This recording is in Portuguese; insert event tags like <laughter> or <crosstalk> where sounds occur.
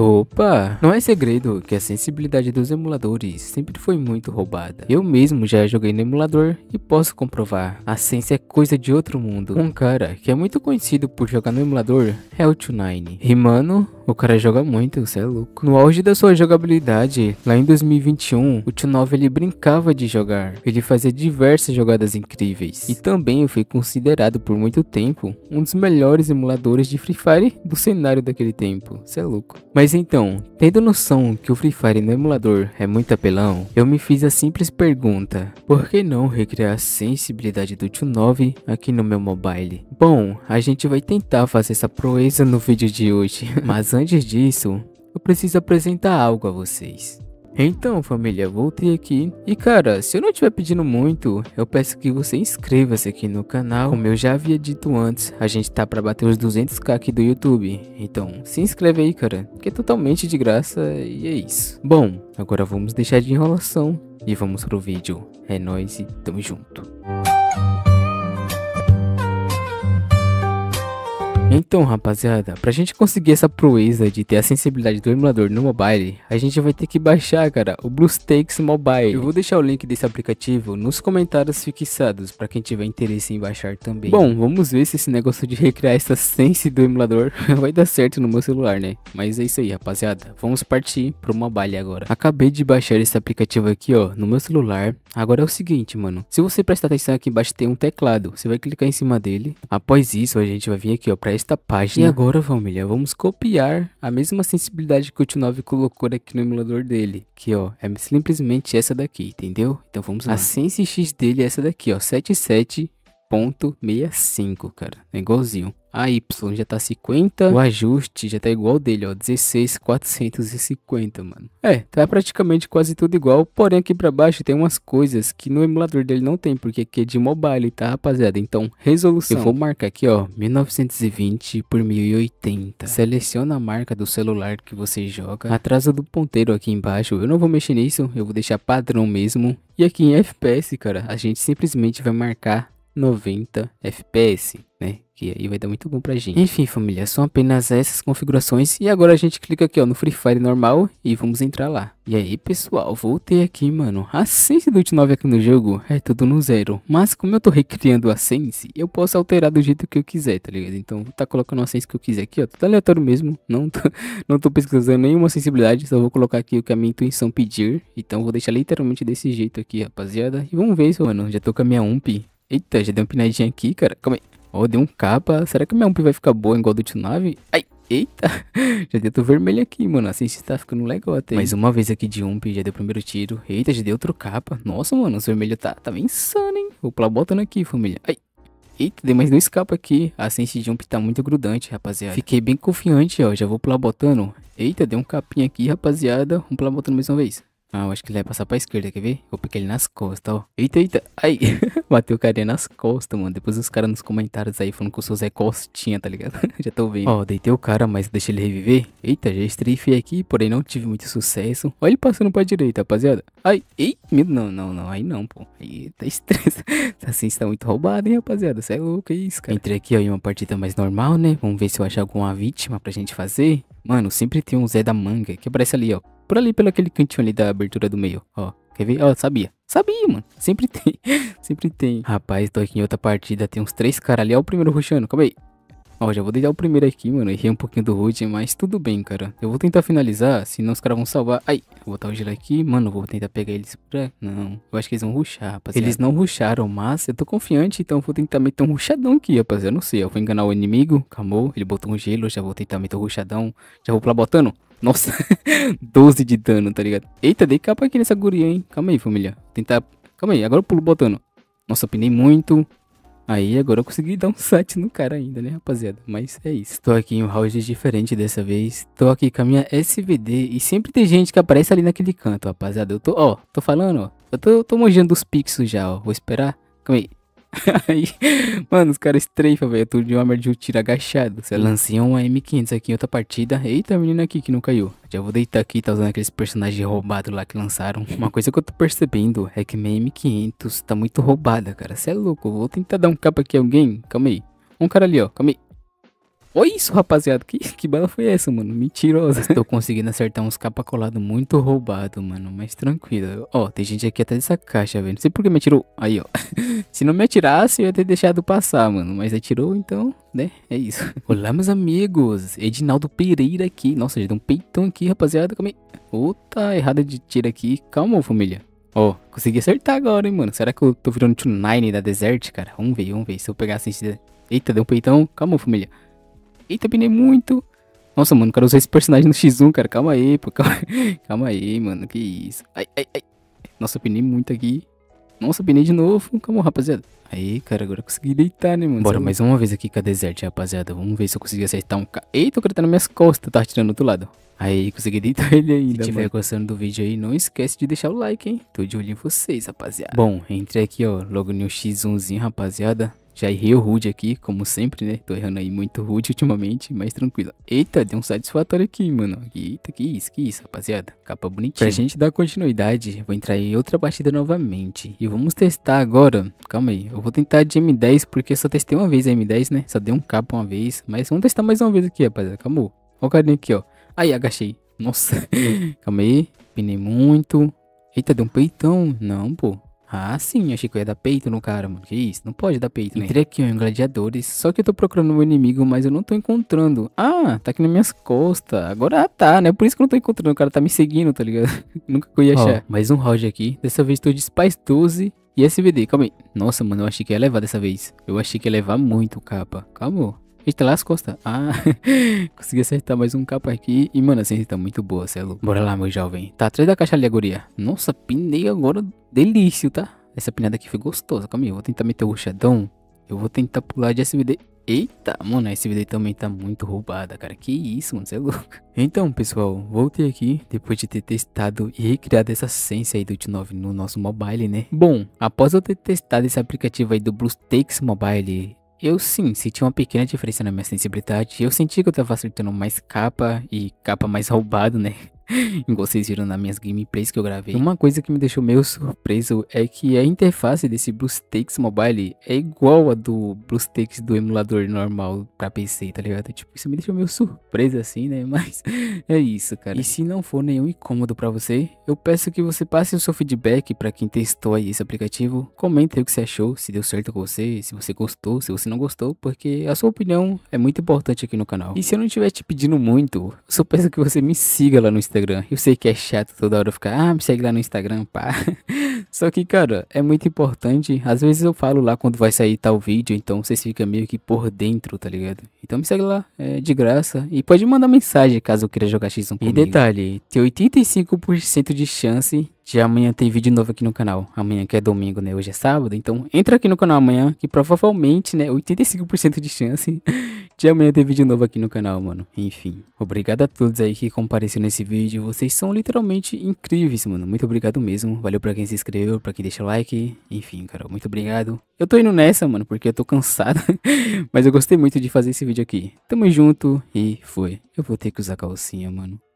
Opa! Não é segredo que a sensibilidade dos emuladores sempre foi muito roubada. Eu mesmo já joguei no emulador e posso comprovar. A sense é coisa de outro mundo. Um cara que é muito conhecido por jogar no emulador é o Tunine. E mano, o cara joga muito, você é louco. No auge da sua jogabilidade, lá em 2021, o Tunov ele brincava de jogar. Ele fazia diversas jogadas incríveis. E também foi considerado por muito tempo um dos melhores emuladores de Free Fire do cenário daquele tempo. Você é louco. Mas mas então, tendo noção que o Free Fire no emulador é muito apelão, eu me fiz a simples pergunta, por que não recriar a sensibilidade do Tio 9 aqui no meu mobile? Bom, a gente vai tentar fazer essa proeza no vídeo de hoje, <laughs> mas antes disso, eu preciso apresentar algo a vocês. Então, família, voltei aqui. E cara, se eu não estiver pedindo muito, eu peço que você inscreva-se aqui no canal. Como eu já havia dito antes, a gente tá pra bater os 200k aqui do YouTube. Então, se inscreve aí, cara, que é totalmente de graça e é isso. Bom, agora vamos deixar de enrolação e vamos pro vídeo. É nóis e tamo junto. Então, rapaziada, pra gente conseguir essa proeza de ter a sensibilidade do emulador no mobile, a gente vai ter que baixar, cara, o BlueStakes Mobile. Eu vou deixar o link desse aplicativo nos comentários fixados, pra quem tiver interesse em baixar também. Bom, vamos ver se esse negócio de recriar essa sense do emulador <laughs> vai dar certo no meu celular, né? Mas é isso aí, rapaziada. Vamos partir pro mobile agora. Acabei de baixar esse aplicativo aqui, ó, no meu celular. Agora é o seguinte, mano. Se você prestar atenção aqui embaixo tem um teclado. Você vai clicar em cima dele. Após isso, a gente vai vir aqui, ó, pra esta página. E agora, família, vamos copiar a mesma sensibilidade que o T9 colocou aqui no emulador dele, que ó, é simplesmente essa daqui, entendeu? Então vamos lá. A Sense X dele é essa daqui, ó, 77 0.65, cara. É igualzinho. A Y já tá 50. O ajuste já tá igual dele, ó. 16,450, mano. É, tá praticamente quase tudo igual. Porém, aqui pra baixo tem umas coisas que no emulador dele não tem. Porque aqui é de mobile, tá, rapaziada? Então, resolução. Eu vou marcar aqui, ó. 1920 por 1080. Seleciona a marca do celular que você joga. Atrasa do ponteiro aqui embaixo. Eu não vou mexer nisso. Eu vou deixar padrão mesmo. E aqui em FPS, cara, a gente simplesmente vai marcar 90 FPS, né? Que aí vai dar muito bom pra gente. Enfim, família, são apenas essas configurações. E agora a gente clica aqui, ó, no Free Fire normal e vamos entrar lá. E aí, pessoal, voltei aqui, mano. A sense do 9 aqui no jogo é tudo no zero. Mas como eu tô recriando a sense, eu posso alterar do jeito que eu quiser, tá ligado? Então, tá colocando a sense que eu quiser aqui, ó. Tudo aleatório mesmo. Não tô, <laughs> não tô pesquisando nenhuma sensibilidade, só vou colocar aqui o que a minha intuição pedir. Então, vou deixar literalmente desse jeito aqui, rapaziada. E vamos ver isso, mano. Já tô com a minha ump Eita, já deu um pinadinha aqui, cara. Calma aí. Ó, oh, deu um capa. Será que minha ump vai ficar boa igual a do Tsunami? Ai, eita. <laughs> já deu vermelho aqui, mano. Assim está ficando legal até. Mais uma vez aqui de ump, já deu o primeiro tiro. Eita, já deu outro capa. Nossa, mano, os vermelhos tá, tá bem insano, hein. Vou pular botando aqui, família. Ai. Eita, dei mais dois capas aqui. A Sense Jump tá muito grudante, rapaziada. Fiquei bem confiante, ó. Já vou pular botando. Eita, deu um capinha aqui, rapaziada. Vamos pular botando mais uma vez. Ah, eu acho que ele vai passar pra esquerda, quer ver? Eu peguei ele nas costas, ó. Eita, eita. Ai, <laughs> bateu o carinha nas costas, mano. Depois os caras nos comentários aí falando que o sou Zé Costinha, tá ligado? <laughs> já tô vendo. Ó, deitei o cara, mas deixei ele reviver. Eita, já strafei aqui, porém não tive muito sucesso. Olha ele passando pra direita, rapaziada. Ai, ei, Não, não, não. Aí não, pô. Aí tá estresse. assim <laughs> está muito roubado, hein, rapaziada. Você é louco, é isso, cara. Entrei aqui, ó, em uma partida mais normal, né? Vamos ver se eu acho alguma vítima pra gente fazer. Mano, sempre tem um Zé da manga que aparece ali, ó. Por ali, pelo aquele cantinho ali da abertura do meio, ó. Quer ver? Ó, sabia. Sabia, mano. Sempre tem. <laughs> Sempre tem. Rapaz, tô aqui em outra partida. Tem uns três caras ali. Ó, o primeiro rushando. Calma aí. Ó, já vou deixar o primeiro aqui, mano. Errei um pouquinho do root, mas tudo bem, cara. Eu vou tentar finalizar, senão os caras vão salvar. Ai, vou botar o gelo aqui. Mano, vou tentar pegar eles pra... Não, eu acho que eles vão ruxar, rapaziada. Eles não ruxaram, mas eu tô confiante, então vou tentar meter um ruxadão aqui, rapaziada. Eu não sei, eu vou enganar o inimigo. Calmou, ele botou um gelo, já vou tentar meter o um ruxadão. Já vou pular lá botando. Nossa, 12 <laughs> de dano, tá ligado? Eita, dei capa aqui nessa guria, hein? Calma aí, família. Tentar... Calma aí, agora eu pulo botando. Nossa, pinei muito. Aí agora eu consegui dar um site no cara ainda, né, rapaziada? Mas é isso. Tô aqui em um house diferente dessa vez. Tô aqui com a minha SVD e sempre tem gente que aparece ali naquele canto, rapaziada. Eu tô, ó, tô falando, ó. Eu tô, tô manjando os pixels já, ó. Vou esperar. Calma aí. <laughs> Aí, mano, os caras estreifam, velho. Tudo de uma de um tiro agachado. Você lanceou uma M500 aqui em outra partida. Eita, menina aqui que não caiu. Já vou deitar aqui, tá usando aqueles personagens roubados lá que lançaram. Uma coisa que eu tô percebendo é que minha M500 tá muito roubada, cara. Você é louco. Vou tentar dar um capa aqui a alguém. Calma aí. Um cara ali, ó. Calma aí. Olha isso, rapaziada. Que, que bala foi essa, mano? Mentirosa. Estou conseguindo acertar uns capa colado muito roubado, mano. Mas tranquilo. Ó, tem gente aqui até dessa caixa, velho. Não sei por que me atirou. Aí, ó. <laughs> Se não me atirasse, eu ia ter deixado passar, mano. Mas atirou, então, né? É isso. Olá, meus amigos. Edinaldo Pereira aqui. Nossa, já deu um peitão aqui, rapaziada. Calma aí. errada de tiro aqui. Calma, família. Ó, oh, consegui acertar agora, hein, mano. Será que eu tô virando 2-9 da Desert, cara? Vamos ver, vamos ver. Se eu pegar assim... Eita, deu um peitão. Calma, família. Eita, pinei é muito. Nossa, mano, o cara usou esse personagem no X1, cara. Calma aí, pô. Calma, <laughs> calma aí, mano. Que isso. Ai, ai, ai. Nossa, pinei muito aqui. Nossa, pinei de novo. Calma, rapaziada. Aí, cara, agora consegui deitar, né, mano? Bora mais uma vez aqui com a Desert, rapaziada. Vamos ver se eu consegui acertar um cara. Eita, o cara tá nas minhas costas. Tá atirando do outro lado. Aí, consegui deitar <laughs> ele ainda, Se tiver mano. gostando do vídeo aí, não esquece de deixar o like, hein? Tô de olho em vocês, rapaziada. Bom, entrei aqui, ó, logo no X1zinho, rapaziada. Já errei o rude aqui, como sempre, né? Tô errando aí muito rude ultimamente, mas tranquilo. Eita, deu um satisfatório aqui, mano. Eita, que isso, que isso, rapaziada. Capa bonitinha. Pra gente dar continuidade, vou entrar em outra partida novamente. E vamos testar agora. Calma aí, eu vou tentar de M10, porque só testei uma vez a M10, né? Só deu um capa uma vez. Mas vamos testar mais uma vez aqui, rapaziada. Calma. Olha o carinha aqui, ó. Aí, agachei. Nossa. <laughs> Calma aí. Pinei muito. Eita, deu um peitão. Não, pô. Ah, sim, achei que eu ia dar peito no cara, mano. Que isso? Não pode dar peito, né? Entrei aqui ó, em gladiadores, só que eu tô procurando meu inimigo, mas eu não tô encontrando. Ah, tá aqui nas minhas costas. Agora tá, né? Por isso que eu não tô encontrando. O cara tá me seguindo, tá ligado? <laughs> Nunca que eu ia achar. mais um round aqui. Dessa vez tô de Spice 12 e SVD. Calma aí. Nossa, mano, eu achei que ia levar dessa vez. Eu achei que ia levar muito, capa. Calma. Eita, as costas. Ah, <laughs> consegui acertar mais um capa aqui. E, mano, a assim, ciência tá muito boa, cê é louco. Bora lá, meu jovem. Tá atrás da caixa ali, guria. Nossa, pinei agora. Delício, tá? Essa pinada aqui foi gostosa. Calma aí, eu vou tentar meter o chadão. Eu vou tentar pular de SVD. Eita, mano, a SVD também tá muito roubada, cara. Que isso, mano, você é louco. Então, pessoal, voltei aqui depois de ter testado e recriado essa essência aí do T9 no nosso mobile, né? Bom, após eu ter testado esse aplicativo aí do Stakes Mobile eu sim senti uma pequena diferença na minha sensibilidade. Eu senti que eu tava acertando mais capa e capa mais roubado, né? <laughs> vocês viram nas minhas gameplays que eu gravei. Uma coisa que me deixou meio surpreso é que a interface desse BlueStacks Mobile é igual a do BlueStacks do emulador normal pra PC, tá ligado? Tipo, isso me deixou meio surpreso assim, né? <laughs> Mas é isso, cara. E se não for nenhum incômodo pra você, eu peço que você passe o seu feedback pra quem testou aí esse aplicativo. Comenta aí o que você achou, se deu certo com você, se você gostou, se você não gostou, porque a sua opinião é muito importante aqui no canal. E se eu não estiver te pedindo muito, só peço que você me siga lá no Instagram Instagram. Eu sei que é chato toda hora ficar, ah, me segue lá no Instagram, pá. <laughs> Só que, cara, é muito importante. Às vezes eu falo lá quando vai sair tal vídeo, então vocês ficam meio que por dentro, tá ligado? Então me segue lá, é de graça. E pode mandar mensagem caso eu queira jogar X1 comigo. E detalhe, tem 85% de chance de amanhã tem vídeo novo aqui no canal. Amanhã que é domingo, né? Hoje é sábado, então entra aqui no canal amanhã, que provavelmente, né, 85% de chance <laughs> de amanhã ter vídeo novo aqui no canal, mano. Enfim, obrigado a todos aí que compareceram nesse vídeo. Vocês são literalmente incríveis, mano. Muito obrigado mesmo. Valeu pra quem se inscreveu, pra quem deixa o like. Enfim, cara, muito obrigado. Eu tô indo nessa, mano, porque eu tô cansado. <laughs> Mas eu gostei muito de fazer esse vídeo aqui. Tamo junto e foi. Eu vou ter que usar calcinha, mano.